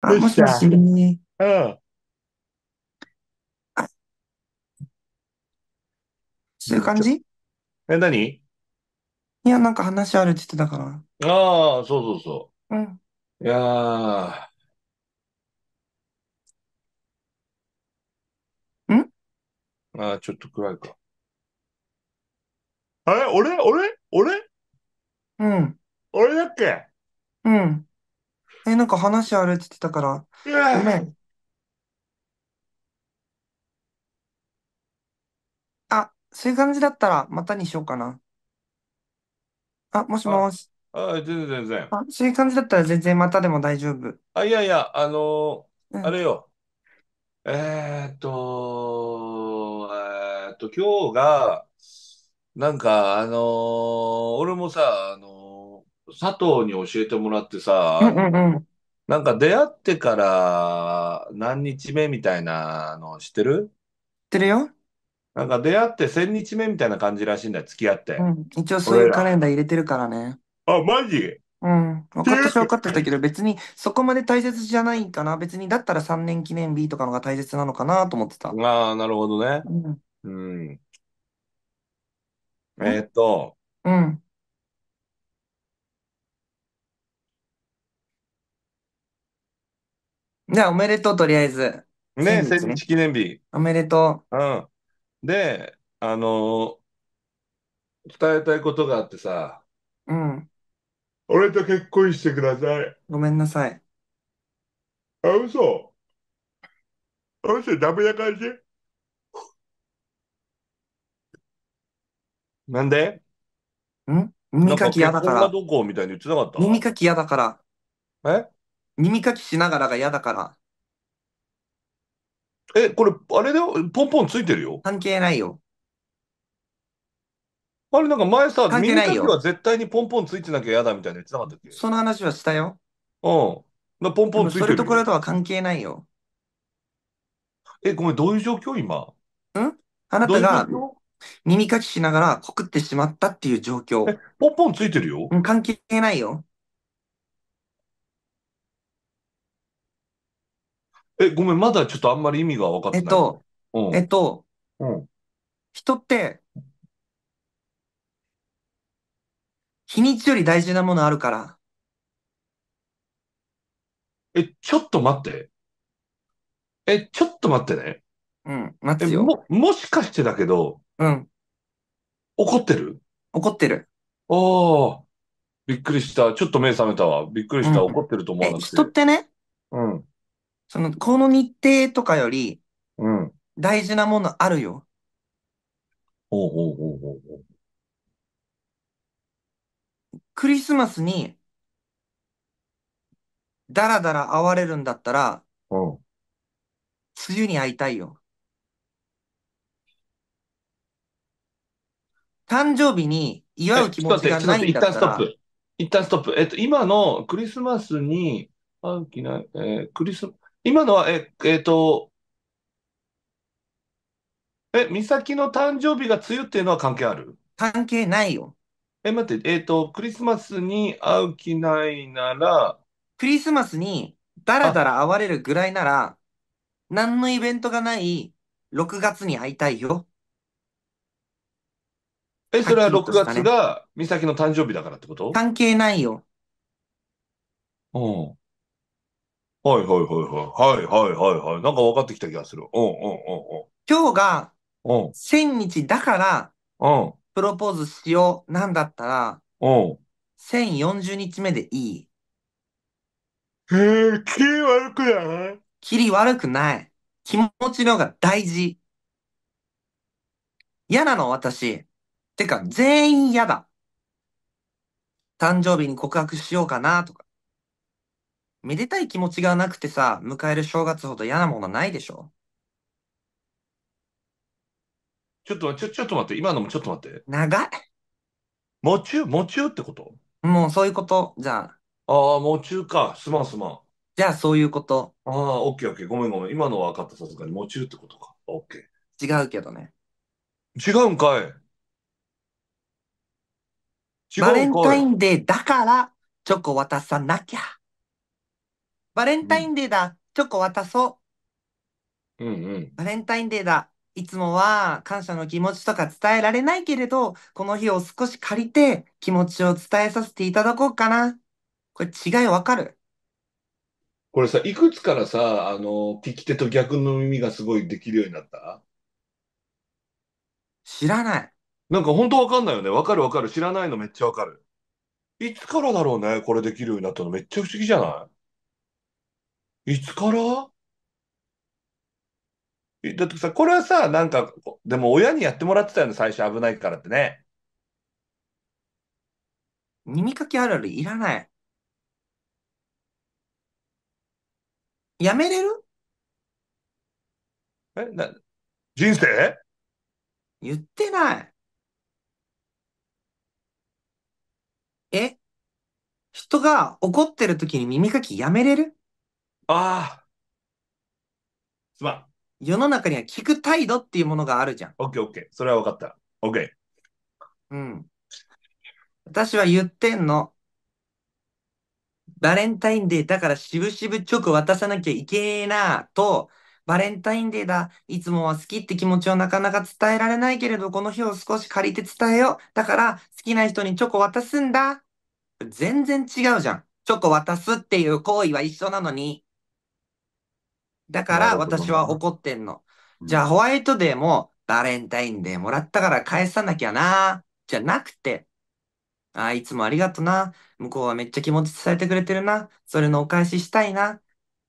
あ、もしもしうん。そういう感じえ、何いや、なんか話あるって言ってたかああそうそうそら。うん。いやー、んあちょっと暗いか。あれ俺俺俺うん。俺だっけうん。え、なんか話あるって言ってたから、ごめん。あ、そういう感じだったら、またにしようかな。あ、もしもし。あ、全然全然。あ、そういう感じだったら全然またでも大丈夫。あ、いやいや、あのうーあん。れよ。えーっと、えーっと、今日が、なんか、あのー俺もさ、あの佐藤に教えてもらってさ、うんうんうんなんか出会ってから何日目みたいなの知ってる知ってるよ。なんか出会って1000日目みたいな感じらしいんだよ、付き合って。うん。一応そういうカレンダー入れてるからね。あ、マジうん。分かった分かってたけど、別にそこまで大切じゃないかな。別にだったら3年記念日とかのが大切なのかなと思ってた。ああ、なるほどね。うん。うん。えーっと、うん。じゃあ、おめでとう、とりあえず。ね、先日ね。日記念日。おめでとううん。で、あのー伝えたいことがあってさ、う。ん。俺と結婚してください。ごめんなさい。あ、嘘。あ、嘘、ダメな感じなんでん耳かき嫌だから。どこみたいに言ってなか耳かき嫌だから。え耳かきしながらが嫌だから。え、これ、あれだよ、ポンポンついてるよ。関係ないよ。あれなんか前さ、関係ないかきよ。は絶対にポンポンついてなきゃ嫌だみたいな言ってなかったっけその話はしたよ。うん。ポンポンついそれとこれとは関係ないよ。え、ごめん、どういう状況今。んあなたが耳かきしながらこくってしまったっていう状況。況。え、ポンポンついてるよ。うん、関係ないよ。え、ごめん、まだちょっとあんまり意味が分かってえっない。と、うん。えっと、うん。人って日にちより大事なものあるから。え、ちょっと待って。え、ちょっと待ってね。うん、待つよ。も、もしかしてだけど、うん、怒ってる怒ってる。ああ、びっくりした。ちょっと目覚めたわ。びっくりした。ん。怒ってると思わなく人ってね、うん。その、この日程とかより、うん。大事なものあるよ。おうおうおうおうう。クリスマスに、だらだら会われるんだったら、うん。梅雨に会いたいよ。誕生日に祝う気持ちがないんだったら、ちょっと待ってちっ一旦ストップ。一旦ストップ。えっと、今のクリスマスに会う気ない、えークリス、今のは、え、えっと、え、美咲の誕生日が梅雨っていうのは関係ある関係ないよ。え、待って、えっと、クリスマスに会う気ないなら、クリスマスにダラダラ会われるぐらいなら、何のイベントがない6月に会いたいよ。え、それは6月が美咲の誕生日だからってこと関係ないよ。うん。はいはいはいはい。はいはいはいはい。なんか分かってきた気がする。うんうんうん今日がうん。1000日だからうん。プロポーズしようなんだったらうん。1040日目でいい。へえ、気悪くないキり悪くない。気持ちの方が大事。嫌なの私。てか全員嫌だ。誕生日に告白しようかなとか。めでたい気持ちがなくてさ、迎える正月ほど嫌なものないでしょちょっと、ちょ、ちょっと待って、今のもちょっと待って。長い。もちゅう、もちゅうってこともうそういうこと。じゃあ、ああ、ゅうか。すまんすまん。じゃあそういうこと。あ、あ、オッケーオッケー。ごめんごめん。今のは分かった、さすがに。もちゅうってことか。オッケー。違うけどね。違うんかい。違バうレンタインデーだからチョコ渡さなきゃ。バレンタインデーだ、チョコ渡そう。うんうん。バレンタインデーだ。いつもは感謝の気持ちとか伝えられないけれど、この日を少し借りて気持ちを伝えさせていただこうかな。これ違いわかるこれさ、いくつからさ、あの、聞き手と逆の耳がすごいできるようになった知らない。なんか本当わかんないよね。わかるわかる。知らないのめっちゃわかる。いつからだろうね。これできるようになったのめっちゃ不思議じゃないいつからえだってさ、これはさ、なんか、でも親にやってもらってたよね、最初危ないからってね。耳かきあるあるいらない。やめれるえ、な、人生言ってない。え人が怒ってる時に耳かきやめれるああ。すまん。世の中には聞く態度っていうものがあるじゃん。オッケーオッケー。それは分かった。オッケー。うん。私は言ってんの。バレンタインデーだからしぶしぶチョコ渡さなきゃいけなと、バレンタインデーだ。いつもは好きって気持ちをなかなか伝えられないけれど、この日を少し借りて伝えよう。だから好きな人にチョコ渡すんだ。全然違うじゃん。チョコ渡すっていう行為は一緒なのに。だから私は怒ってんの。じゃあホワイトデーもバレンタインデーもらったから返さなきゃな、じゃなくて、あ、いつもありがとな。向こうはめっちゃ気持ち伝えてくれてるな。それのお返ししたいな。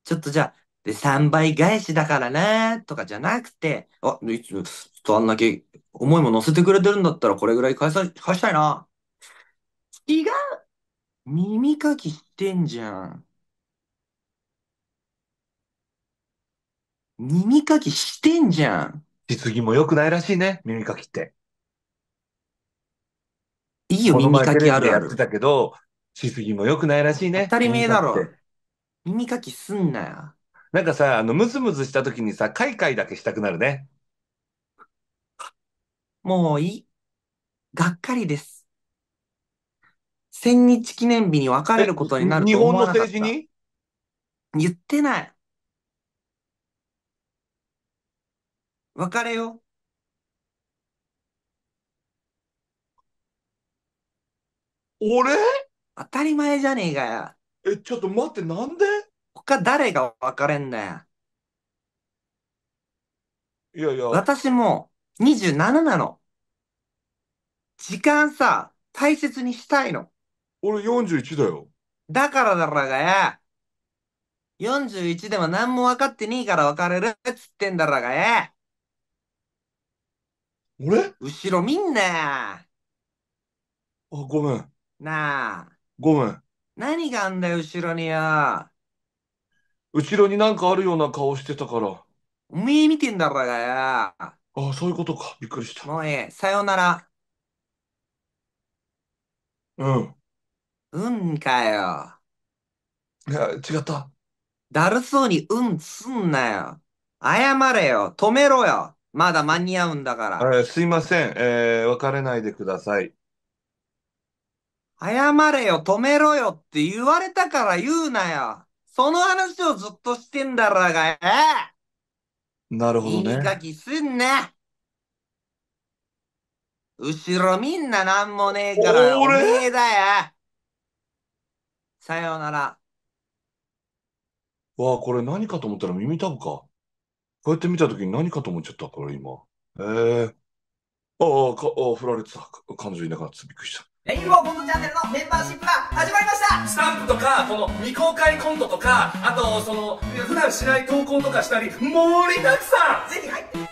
ちょっとじゃあ、で、3倍返しだからね、とかじゃなくて、あ、いつ、とあんだけ思いも乗せてくれてるんだったらこれぐらい返さ、返したいな。違う耳かきしてんじゃん。耳かきしてんじゃん。実技も良くないらしいね、耳かきって。いいよ、耳かきあるやってたけど、し技ぎも良くないらしいね。当たり前だろ。耳かきすんなよ。なんかさ、あの、ムズムズした時にさ、カイカイだけしたくなるね。もういい。がっかりです。千日記念日に別れることになると思わなかった。日本の政治に言ってない。別れよ俺当たり前じゃねえかよ。え、ちょっと待って、なんで他誰が別れんだよ。いやいや、私もう27なの。時間さ、大切にしたいの。俺41だよ。だからだろがよ。41でも何も分かってねえから別れるっつってんだらがよ。俺後ろ見んなや。あ、ごめん。なあ。ごめん。何があんだよ、後ろによ。後ろになんかあるような顔してたから。おめえ見てんだろがよ。あ、そういうことか。びっくりした。もうええ、さよなら。うん。うんかよ。いや、違った。だるそうにうんすんなよ。謝れよ。止めろよ。まだ間に合うんだから。えーすいません、えー別れないでください。謝れよ、止めろよって言われたから言うなよ。その話をずっとしてんだらがよ。なるほど耳ね。書きすんな。後ろみんななんもねえからおめえだよ。さようなら。わあ、これ何かと思ったら耳たぶか。こうやって見たときに何かと思っちゃったこれ今。ええああ、か、ああ、振られてた。彼女いなかった。びっくりした。レインボーコントチャンネルのメンバーシップが始まりましたスタンプとか、この未公開コントとか、あと、その、普段しない投稿とかしたり、盛りだくさんぜひ入って